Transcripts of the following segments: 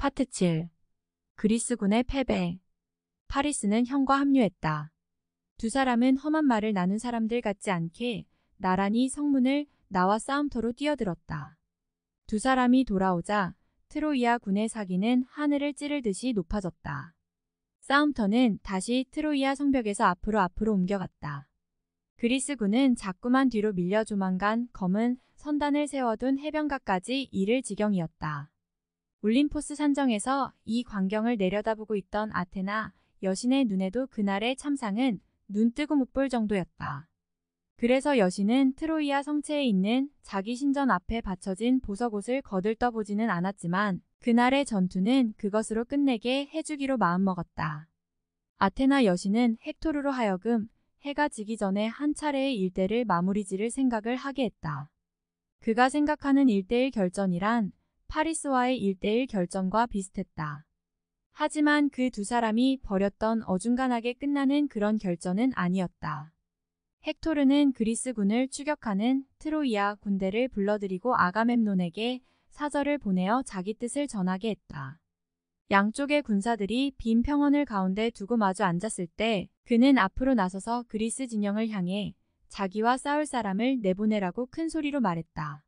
파트 7. 그리스군의 패배. 파리스는 형과 합류했다. 두 사람은 험한 말을 나눈 사람들 같지 않게 나란히 성문을 나와 싸움터로 뛰어들었다. 두 사람이 돌아오자 트로이아 군의 사기는 하늘을 찌를 듯이 높아졌다. 싸움터는 다시 트로이아 성벽에서 앞으로 앞으로 옮겨갔다. 그리스 군은 자꾸만 뒤로 밀려 조만간 검은 선단을 세워둔 해변가까지 이를 지경이었다. 올림포스 산정에서 이 광경을 내려다보고 있던 아테나 여신의 눈에도 그날의 참상은 눈뜨고 못 볼 정도였다. 그래서 여신은 트로이아 성체에 있는 자기 신전 앞에 받쳐진 보석옷을 거들떠보지는 않았지만 그날의 전투는 그것으로 끝내게 해주기로 마음먹었다. 아테나 여신은 헥토르로 하여금 해가 지기 전에 한 차례의 일대를 마무리 지를 생각을 하게 했다. 그가 생각하는 일대일 결전이란 파리스와의 일대일 결정과 비슷했다. 하지만 그 두 사람이 버렸던 어중간하게 끝나는 그런 결전은 아니었다. 헥토르는 그리스군을 추격하는 트로이아 군대를 불러들이고 아가멤논에게 사절을 보내어 자기 뜻을 전하게 했다. 양쪽의 군사들이 빈 평원을 가운데 두고 마주 앉았을 때 그는 앞으로 나서서 그리스 진영을 향해 자기와 싸울 사람을 내보내라고 큰 소리로 말했다.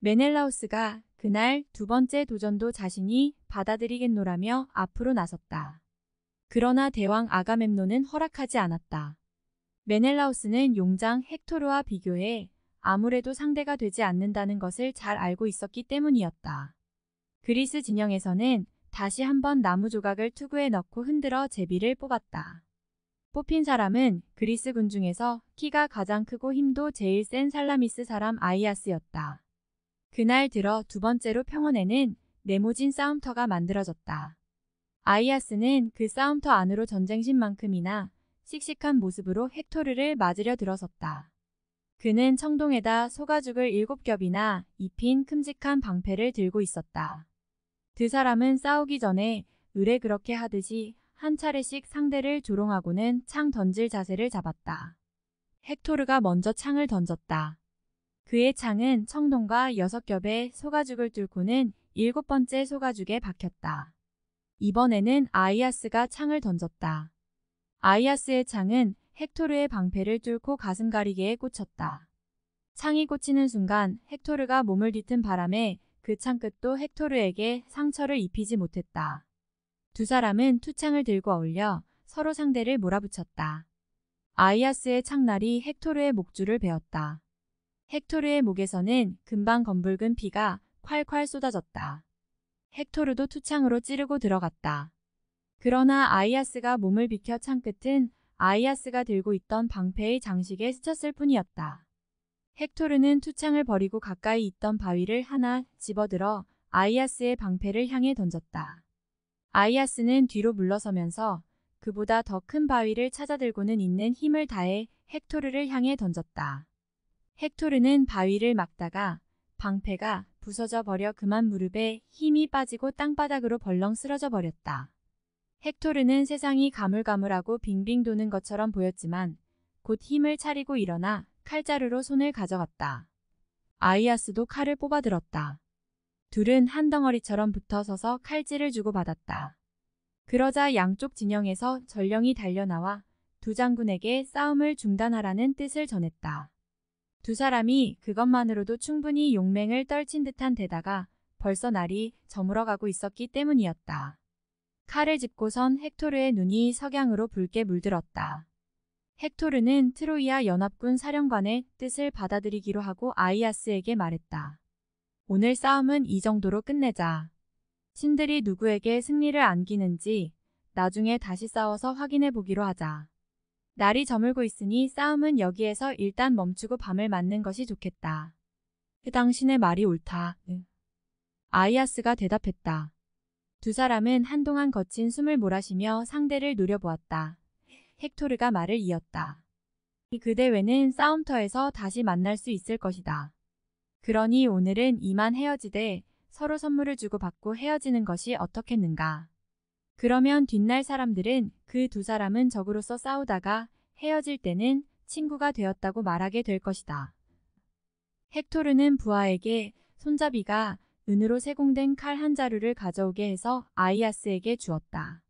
메넬라우스가 그날 두 번째 도전도 자신이 받아들이겠노라며 앞으로 나섰다. 그러나 대왕 아가멤논은 허락하지 않았다. 메넬라우스는 용장 헥토르와 비교해 아무래도 상대가 되지 않는다는 것을 잘 알고 있었기 때문이었다. 그리스 진영에서는 다시 한번 나무 조각을 투구에 넣고 흔들어 제비를 뽑았다. 뽑힌 사람은 그리스 군 중에서 키가 가장 크고 힘도 제일 센 살라미스 사람 아이아스였다. 그날 들어 두 번째로 평원에는 네모진 싸움터가 만들어졌다. 아이아스는 그 싸움터 안으로 전쟁신만큼이나 씩씩한 모습으로 헥토르를 맞으려 들어섰다. 그는 청동에다 소가죽을 일곱 겹이나 입힌 큼직한 방패를 들고 있었다. 두 사람은 싸우기 전에 의뢰 그렇게 하듯이 한 차례씩 상대를 조롱하고는 창 던질 자세를 잡았다. 헥토르가 먼저 창을 던졌다. 그의 창은 청동과 여섯 겹의 소가죽을 뚫고는 일곱 번째 소가죽에 박혔다. 이번에는 아이아스가 창을 던졌다. 아이아스의 창은 헥토르의 방패를 뚫고 가슴 가리개에 꽂혔다. 창이 꽂히는 순간 헥토르가 몸을 뒤튼 바람에 그 창끝도 헥토르에게 상처를 입히지 못했다. 두 사람은 투창을 들고 어울려 서로 상대를 몰아붙였다. 아이아스의 창날이 헥토르의 목줄을 베었다. 헥토르의 목에서는 금방 검붉은 피가 콸콸 쏟아졌다. 헥토르도 투창으로 찌르고 들어갔다. 그러나 아이아스가 몸을 비켜 창끝은 아이아스가 들고 있던 방패의 장식에 스쳤을 뿐이었다. 헥토르는 투창을 버리고 가까이 있던 바위를 하나 집어들어 아이아스의 방패를 향해 던졌다. 아이아스는 뒤로 물러서면서 그보다 더 큰 바위를 찾아들고는 있는 힘을 다해 헥토르를 향해 던졌다. 헥토르는 바위를 막다가 방패가 부서져 버려 그만 무릎에 힘이 빠지고 땅바닥으로 벌렁 쓰러져 버렸다. 헥토르는 세상이 가물가물하고 빙빙 도는 것처럼 보였지만 곧 힘을 차리고 일어나 칼자루로 손을 가져갔다. 아이아스도 칼을 뽑아들었다. 둘은 한 덩어리처럼 붙어서서 칼질을 주고받았다. 그러자 양쪽 진영에서 전령이 달려나와 두 장군에게 싸움을 중단하라는 뜻을 전했다. 두 사람이 그것만으로도 충분히 용맹을 떨친 듯한 데다가 벌써 날이 저물어가고 있었기 때문이었다. 칼을 짚고선 헥토르의 눈이 석양으로 붉게 물들었다. 헥토르는 트로이아 연합군 사령관의 뜻을 받아들이기로 하고 아이아스에게 말했다. 오늘 싸움은 이 정도로 끝내자. 신들이 누구에게 승리를 안기는지 나중에 다시 싸워서 확인해 보기로 하자. 날이 저물고 있으니 싸움은 여기에서 일단 멈추고 밤을 맞는 것이 좋겠다. 그 당신의 말이 옳다. 아이아스가 대답했다. 두 사람은 한동안 거친 숨을 몰아쉬며 상대를 노려보았다. 헥토르가 말을 이었다. 그 대회는 싸움터에서 다시 만날 수 있을 것이다. 그러니 오늘은 이만 헤어지되 서로 선물을 주고받고 헤어지는 것이 어떻겠는가. 그러면 뒷날 사람들은 그 두 사람은 적으로서 싸우다가 헤어질 때는 친구가 되었다고 말하게 될 것이다. 헥토르는 부하에게 손잡이가 은으로 세공된 칼 한 자루를 가져오게 해서 아이아스에게 주었다.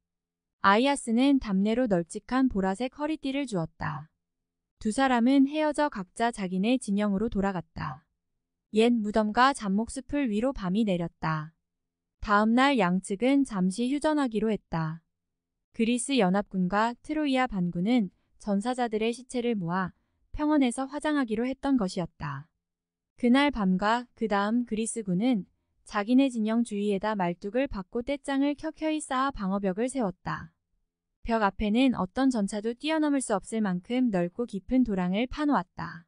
아이아스는 담내로 널찍한 보라색 허리띠를 주었다. 두 사람은 헤어져 각자 자기네 진영으로 돌아갔다. 옛 무덤과 잔목숲을 위로 밤이 내렸다. 다음날 양측은 잠시 휴전하기로 했다. 그리스 연합군과 트로이아 반군은 전사자들의 시체를 모아 평원에서 화장하기로 했던 것이었다. 그날 밤과 그 다음 그리스군은 자기네 진영 주위에다 말뚝을 박고 떼짱을 켜켜이 쌓아 방어벽을 세웠다. 벽 앞에는 어떤 전차도 뛰어넘을 수 없을 만큼 넓고 깊은 도랑을 파놓았다.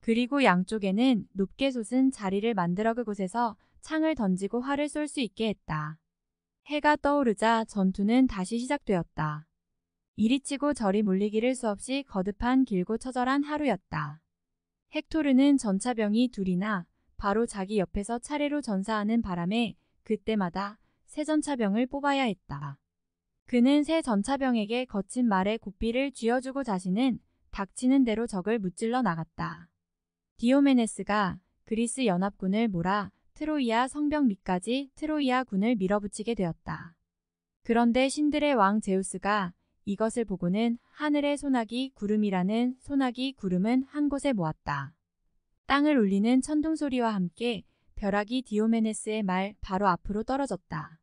그리고 양쪽에는 높게 솟은 자리를 만들어 그곳에서 창을 던지고 활을 쏠 수 있게 했다. 해가 떠오르자 전투는 다시 시작되었다. 이리 치고 저리 물리기를 수없이 거듭한 길고 처절한 하루였다. 헥토르는 전차병이 둘이나 바로 자기 옆에서 차례로 전사하는 바람에 그때마다 새 전차병을 뽑아야 했다. 그는 새 전차병에게 거친 말에 고삐를 쥐어주고 자신은 닥치는 대로 적을 무찔러 나갔다. 디오메네스가 그리스 연합군을 몰아 트로이아 성벽 밑까지 트로이아 군을 밀어붙이게 되었다. 그런데 신들의 왕 제우스가 이것을 보고는 하늘의 소나기 구름이라는 소나기 구름은 한 곳에 모았다. 땅을 울리는 천둥 소리와 함께 벼락이 디오메네스의 말 바로 앞으로 떨어졌다.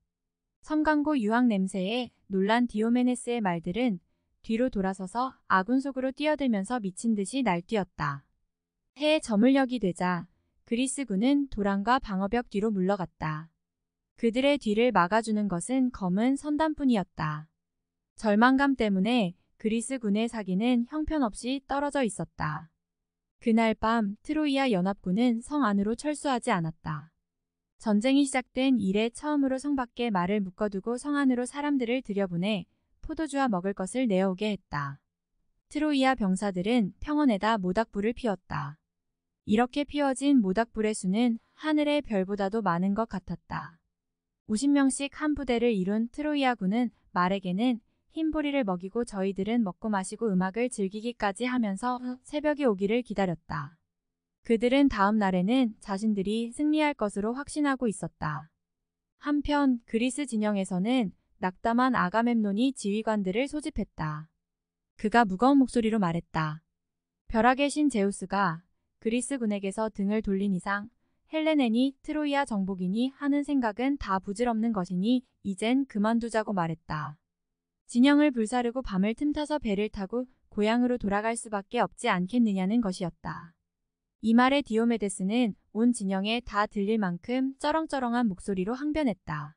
섬광고 유황 냄새에 놀란 디오메네스의 말들은 뒤로 돌아서서 아군 속으로 뛰어들면서 미친 듯이 날뛰었다. 해의 저물녘이 되자 그리스군은 도랑과 방어벽 뒤로 물러갔다. 그들의 뒤를 막아주는 것은 검은 선단뿐이었다. 절망감 때문에 그리스군의 사기는 형편없이 떨어져 있었다. 그날 밤 트로이아 연합군은 성 안으로 철수하지 않았다. 전쟁이 시작된 이래 처음으로 성 밖에 말을 묶어두고 성 안으로 사람들을 들여보내 포도주와 먹을 것을 내어오게 했다. 트로이아 병사들은 평원에다 모닥불을 피웠다. 이렇게 피어진 모닥불의 수는 하늘의 별보다도 많은 것 같았다. 50명씩 한 부대를 이룬 트로이아군은 말에게는 흰보리를 먹이고 저희들은 먹고 마시고 음악을 즐기기까지 하면서 새벽이 오기를 기다렸다. 그들은 다음 날에는 자신들이 승리할 것으로 확신하고 있었다. 한편 그리스 진영에서는 낙담한 아가멤논이 지휘관들을 소집했다. 그가 무거운 목소리로 말했다. 벼락의 신 제우스가 그리스군에게서 등을 돌린 이상 헬레네니 트로이아 정복이니 하는 생각은 다 부질없는 것이니 이젠 그만두자고 말했다. 진영을 불사르고 밤을 틈타서 배를 타고 고향으로 돌아갈 수밖에 없지 않겠느냐는 것이었다. 이 말에 디오메데스는 온 진영에 다 들릴 만큼 쩌렁쩌렁한 목소리로 항변했다.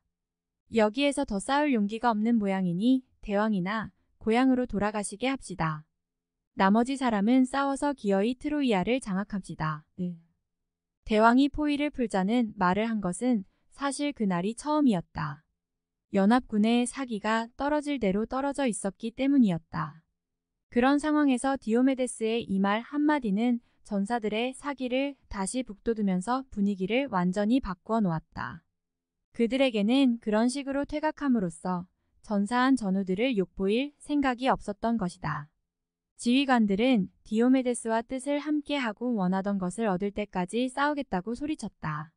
여기에서 더 싸울 용기가 없는 모양이니 대왕이나 고향으로 돌아가시게 합시다. 나머지 사람은 싸워서 기어이 트로이아를 장악합시다. 네. 대왕이 포위를 풀자는 말을 한 것은 사실 그날이 처음이었다. 연합군의 사기가 떨어질 대로 떨어져 있었기 때문이었다. 그런 상황에서 디오메데스의 이 말 한마디는 전사들의 사기를 다시 북돋우면서 분위기를 완전히 바꾸어 놓았다. 그들에게는 그런 식으로 퇴각함으로써 전사한 전우들을 욕보일 생각이 없었던 것이다. 지휘관들은 디오메데스와 뜻을 함께하고 원하던 것을 얻을 때까지 싸우겠다고 소리쳤다.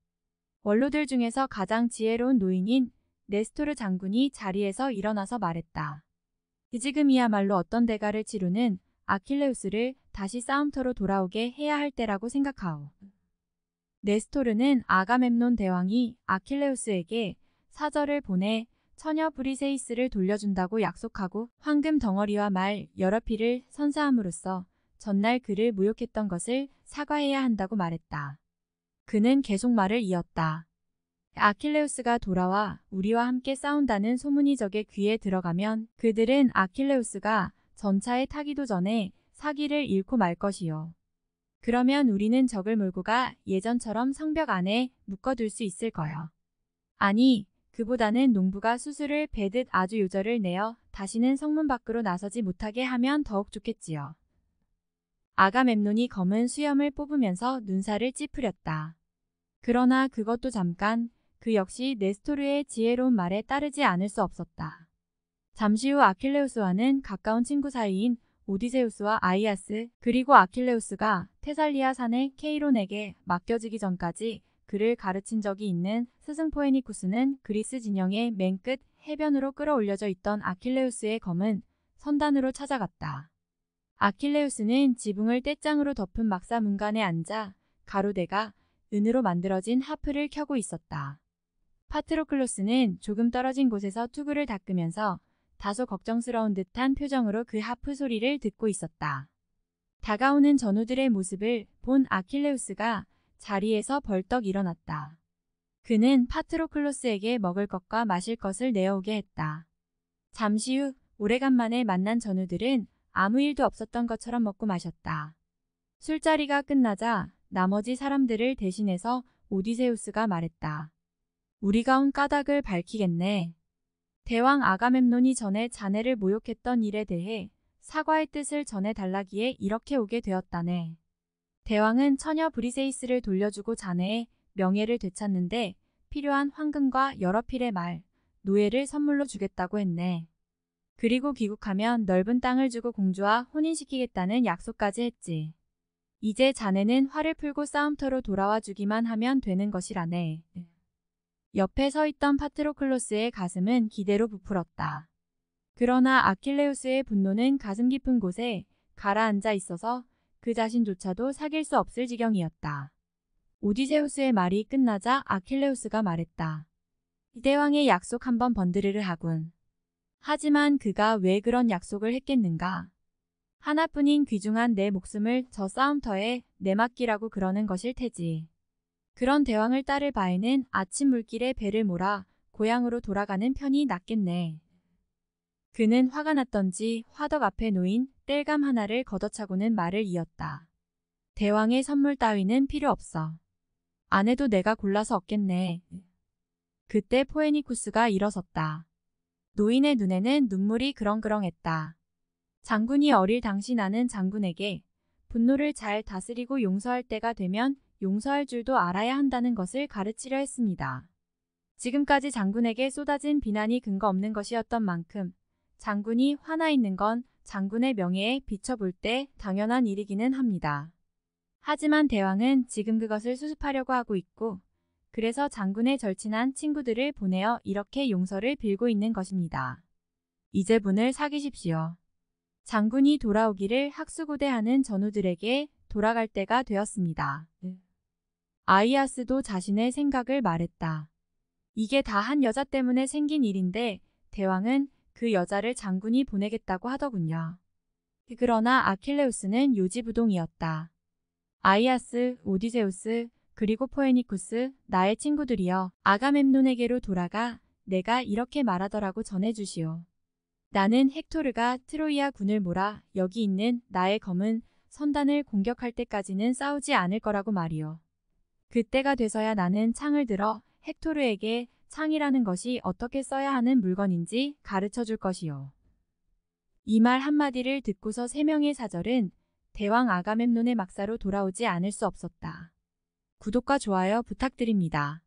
원로들 중에서 가장 지혜로운 노인인 네스토르 장군이 자리에서 일어나서 말했다. 그 지금이야말로 어떤 대가를 치르는 아킬레우스를 다시 싸움터로 돌아오게 해야 할 때라고 생각하오. 네스토르는 아가멤논 대왕이 아킬레우스에게 사절을 보내 처녀 브리세이스를 돌려준다고 약속하고 황금 덩어리와 말 여러 피를 선사함으로써 전날 그를 모욕했던 것을 사과해야 한다고 말했다. 그는 계속 말을 이었다. 아킬레우스가 돌아와 우리와 함께 싸운다는 소문이 적의 귀에 들어가면 그들은 아킬레우스가 전차에 타기도 전에 사기를 잃고 말 것이요. 그러면 우리는 적을 몰고 가 예전처럼 성벽 안에 묶어둘 수 있을 거요. 아니, 그보다는 농부가 수술을 배듯 아주 요절을 내어 다시는 성문 밖으로 나서지 못하게 하면 더욱 좋겠지요. 아가멤논이 검은 수염을 뽑으면서 눈살을 찌푸렸다. 그러나 그것도 잠깐 그 역시 네스토르의 지혜로운 말에 따르지 않을 수 없었다. 잠시 후 아킬레우스와는 가까운 친구 사이인 오디세우스와 아이아스 그리고 아킬레우스가 테살리아 산의 케이론에게 맡겨지기 전까지 그를 가르친 적이 있는 스승포에니쿠스는 그리스 진영의 맨 끝 해변으로 끌어올려져 있던 아킬레우스의 검은 선단으로 찾아갔다. 아킬레우스는 지붕을 떼짱으로 덮은 막사 문간에 앉아 가로대가 은으로 만들어진 하프를 켜고 있었다. 파트로클로스는 조금 떨어진 곳에서 투구를 닦으면서 다소 걱정스러운 듯한 표정으로 그 하프 소리를 듣고 있었다. 다가오는 전우들의 모습을 본 아킬레우스가 자리에서 벌떡 일어났다. 그는 파트로클로스에게 먹을 것과 마실 것을 내어오게 했다. 잠시 후 오래간만에 만난 전우들은 아무 일도 없었던 것처럼 먹고 마셨다. 술자리가 끝나자 나머지 사람들을 대신해서 오디세우스가 말했다. 우리가 온 까닭을 밝히겠네. 대왕 아가멤논이 전에 자네를 모욕했던 일에 대해 사과의 뜻을 전해달라기에 이렇게 오게 되었다네. 대왕은 처녀 브리세이스를 돌려주고 자네의 명예를 되찾는데 필요한 황금과 여러 필의 말, 노예를 선물로 주겠다고 했네. 그리고 귀국하면 넓은 땅을 주고 공주와 혼인시키겠다는 약속까지 했지. 이제 자네는 화를 풀고 싸움터로 돌아와 주기만 하면 되는 것이라네. 옆에 서 있던 파트로클로스의 가슴은 기대로 부풀었다. 그러나 아킬레우스의 분노는 가슴 깊은 곳에 가라앉아 있어서 그 자신조차도 사귈 수 없을 지경이었다. 오디세우스의 말이 끝나자 아킬레우스가 말했다. 이 대왕의 약속 한 번 번드르르 하군. 하지만 그가 왜 그런 약속을 했겠는가? 하나뿐인 귀중한 내 목숨을 저 싸움터에 내맡기라고 그러는 것일 테지. 그런 대왕을 따를 바에는 아침 물길에 배를 몰아 고향으로 돌아가는 편이 낫겠네. 그는 화가 났던지 화덕 앞에 놓인 뗄감 하나를 걷어차고는 말을 이었다. 대왕의 선물 따위는 필요 없어. 안 해도 내가 골라서 얻겠네. 그때 포에니쿠스가 일어섰다. 노인의 눈에는 눈물이 그렁그렁했다. 장군이 어릴 당시 나는 장군에게 분노를 잘 다스리고 용서할 때가 되면 용서할 줄도 알아야 한다는 것을 가르치려 했습니다. 지금까지 장군에게 쏟아진 비난이 근거 없는 것이었던 만큼 장군이 화나 있는 건 장군의 명예에 비춰볼 때 당연한 일이기는 합니다. 하지만 대왕은 지금 그것을 수습하려고 하고 있고 그래서 장군의 절친한 친구들을 보내어 이렇게 용서를 빌고 있는 것입니다. 이제 분을 사귀십시오. 장군이 돌아오기를 학수고대하는 전우들에게 돌아갈 때가 되었습니다. 아이아스도 자신의 생각을 말했다. 이게 다 한 여자 때문에 생긴 일인데 대왕은 그 여자를 장군이 보내겠다고 하더군요. 그러나 아킬레우스는 요지부동이었다. 아이아스, 오디세우스, 그리고 포에니쿠스, 나의 친구들이여 아가멤논에게로 돌아가 내가 이렇게 말하더라고 전해주시오. 나는 헥토르가 트로이아 군을 몰아 여기 있는 나의 검은 선단을 공격할 때까지는 싸우지 않을 거라고 말이오. 그때가 돼서야 나는 창을 들어 헥토르에게 창이라는 것이 어떻게 써야 하는 물건인지 가르쳐 줄 것이요. 이 말 한마디를 듣고서 세 명의 사절은 대왕 아가멤논의 막사로 돌아오지 않을 수 없었다. 구독과 좋아요 부탁드립니다.